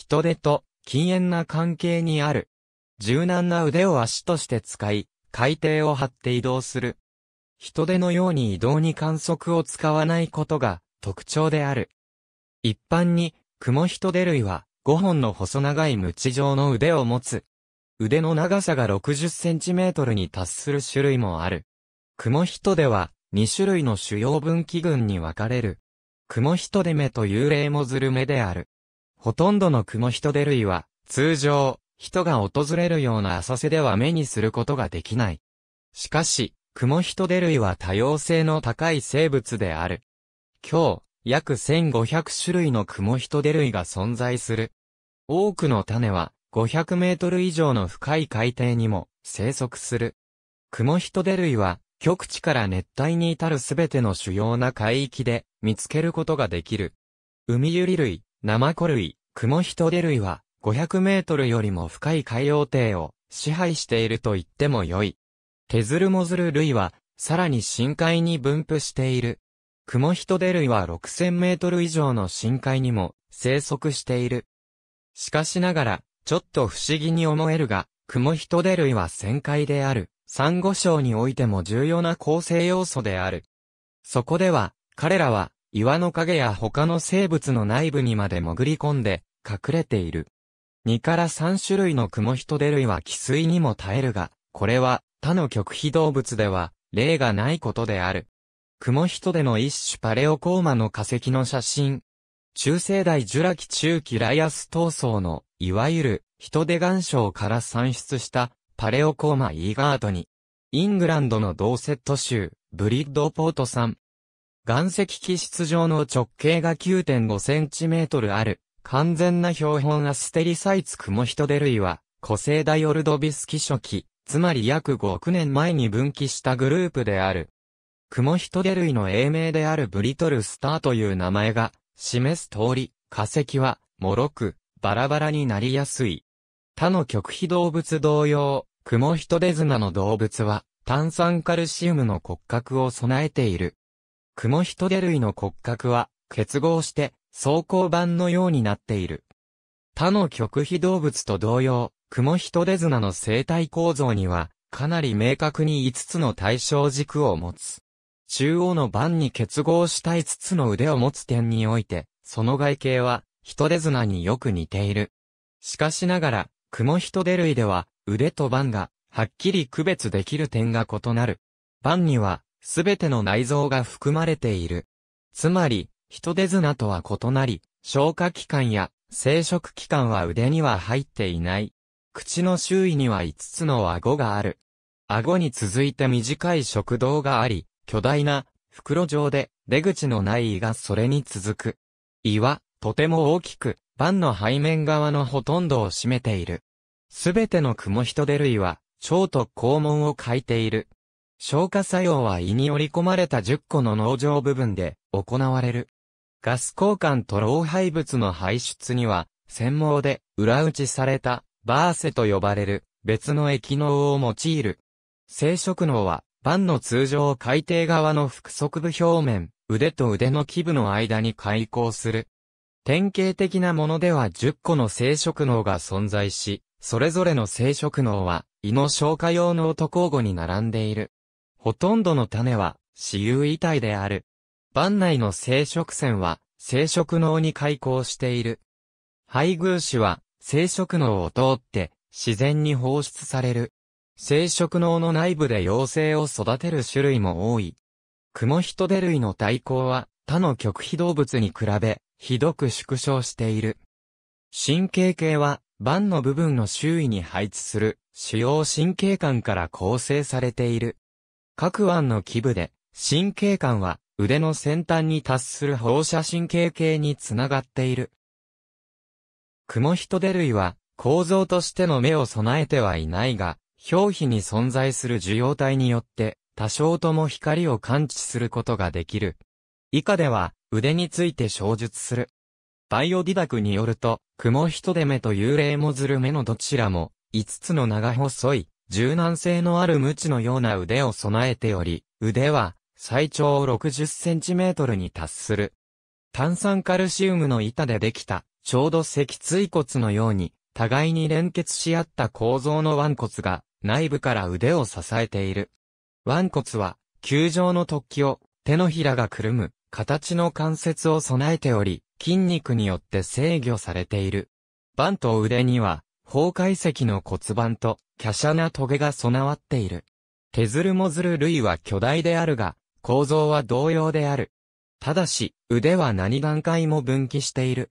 人手と禁煙な関係にある。柔軟な腕を足として使い、海底を張って移動する。人手のように移動に観測を使わないことが特徴である。一般に、クモヒトデ類は5本の細長い無地状の腕を持つ。腕の長さが60センチメートルに達する種類もある。クモヒトデは2種類の主要分岐群に分かれる。クモヒトデ目と幽霊もずる目である。ほとんどのクモヒトデ類は、通常、人が訪れるような浅瀬では目にすることができない。しかし、クモヒトデ類は多様性の高い生物である。今日、約1500種類のクモヒトデ類が存在する。多くの種は、500メートル以上の深い海底にも生息する。クモヒトデ類は、極地から熱帯に至るすべての主要な海域で見つけることができる。海ゆり類、ナマコ類、クモヒトデ類は、500メートルよりも深い海洋底を支配していると言ってもよい。テズルモズル類は、さらに深海に分布している。クモヒトデ類は6000メートル以上の深海にも生息している。しかしながら、ちょっと不思議に思えるが、クモヒトデ類は旋回である、サンゴ礁においても重要な構成要素である。そこでは、彼らは岩の影や他の生物の内部にまで潜り込んで、隠れている。2から3種類のクモヒトデ類は寄水にも耐えるが、これは他の極秘動物では例がないことである。クモヒトデの一種パレオコーマの化石の写真。中世代ジュラ紀中期ライアス闘争の、いわゆる、ヒトデ岩礁から産出した、パレオコーマ・イーガートに、イングランドのドーセット州、ブリッドポートさん岩石基質上の直径が 9.5cm ある、完全な標本アステリサイツクモヒトデ類は、古生代オルドビスキ初期、つまり約5億年前に分岐したグループである。クモヒトデ類の英名であるブリトルスターという名前が、示す通り、化石は、脆く、バラバラになりやすい。他の極秘動物同様、クモヒトデズナの動物は、炭酸カルシウムの骨格を備えている。雲人手類の骨格は結合して装甲板のようになっている。他の極秘動物と同様、ト人手綱の生態構造にはかなり明確に5つの対象軸を持つ。中央の板に結合した5つの腕を持つ点において、その外形は、人手綱によく似ている。しかしながら、雲人手類では、腕と板が、はっきり区別できる点が異なる。板には、すべての内臓が含まれている。つまり、人手綱とは異なり、消化器官や生殖器官は腕には入っていない。口の周囲には5つの顎がある。顎に続いて短い食道があり、巨大な袋状で出口のない胃がそれに続く。胃はとても大きく、パンの背面側のほとんどを占めている。すべてのクモヒトデ類は、腸と肛門を欠いている。消化作用は胃に織り込まれた10個の農場部分で行われる。ガス交換と老廃物の排出には、専門で裏打ちされたバーセと呼ばれる別の液脳を用いる。生殖脳は、パンの通常海底側の腹側部表面、腕と腕の基部の間に開口する。典型的なものでは10個の生殖脳が存在し、それぞれの生殖脳は、胃の消化用脳と交互に並んでいる。ほとんどの種は、死有遺体である。番内の生殖腺は、生殖脳に開口している。配偶子は、生殖脳を通って、自然に放出される。生殖脳の内部で妖精を育てる種類も多い。クモヒトデ類の対抗は、他の極秘動物に比べ、ひどく縮小している。神経系は、盤の部分の周囲に配置する、主要神経管から構成されている。各腕の基部で、神経管は腕の先端に達する放射神経系につながっている。クモヒトデ類は構造としての目を備えてはいないが、表皮に存在する受容体によって多少とも光を感知することができる。以下では腕について小述する。バイオディダクによると、クモヒトデ目と幽霊モズル目のどちらも、5つの長細い、柔軟性のある無知のような腕を備えており、腕は最長 60cm に達する。炭酸カルシウムの板でできた、ちょうど脊椎骨のように、互いに連結し合った構造の腕骨が、内部から腕を支えている。腕骨は、球状の突起を、手のひらがくるむ、形の関節を備えており、筋肉によって制御されている。バンと腕には、崩壊石の骨盤と、華奢な棘が備わっている。テズルモズル類は巨大であるが、構造は同様である。ただし、腕は何段階も分岐している。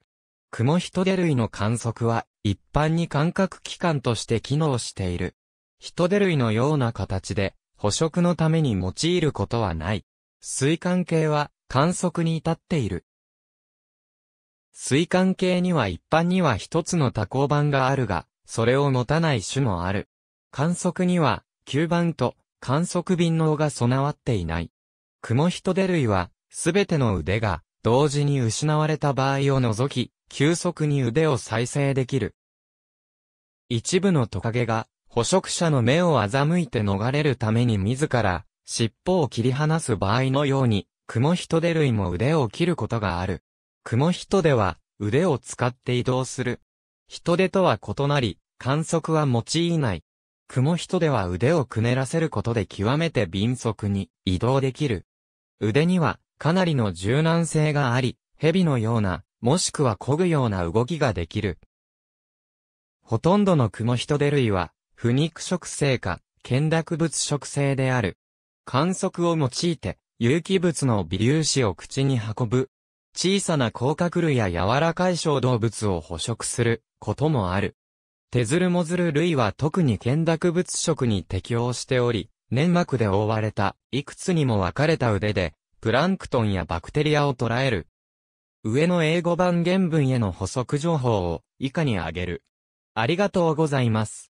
クモヒトデ類の観測は、一般に感覚器官として機能している。ヒトデ類のような形で、捕食のために用いることはない。水管系は、観測に至っている。水管系には一般には一つの多孔板があるが、それを持たない種もある。観測には、吸盤と観測便能が備わっていない。ヒ人出類は、すべての腕が、同時に失われた場合を除き、急速に腕を再生できる。一部のトカゲが、捕食者の目を欺いて逃れるために自ら、尻尾を切り離す場合のように、ヒ人出類も腕を切ることがある。雲人では腕を使って移動する。人手とは異なり、観測は用いない。雲人では腕をくねらせることで極めて敏速に移動できる。腕にはかなりの柔軟性があり、蛇のような、もしくは漕ぐような動きができる。ほとんどの雲人手類は、不肉食性か、剣濁物食性である。観測を用いて、有機物の微粒子を口に運ぶ小さな甲殻類や柔らかい小動物を捕食することもある。テズルモズル類は特に剣濁物食に適応しており、粘膜で覆われた、いくつにも分かれた腕で、プランクトンやバクテリアを捕らえる。上の英語版原文への補足情報を以下に挙げる。ありがとうございます。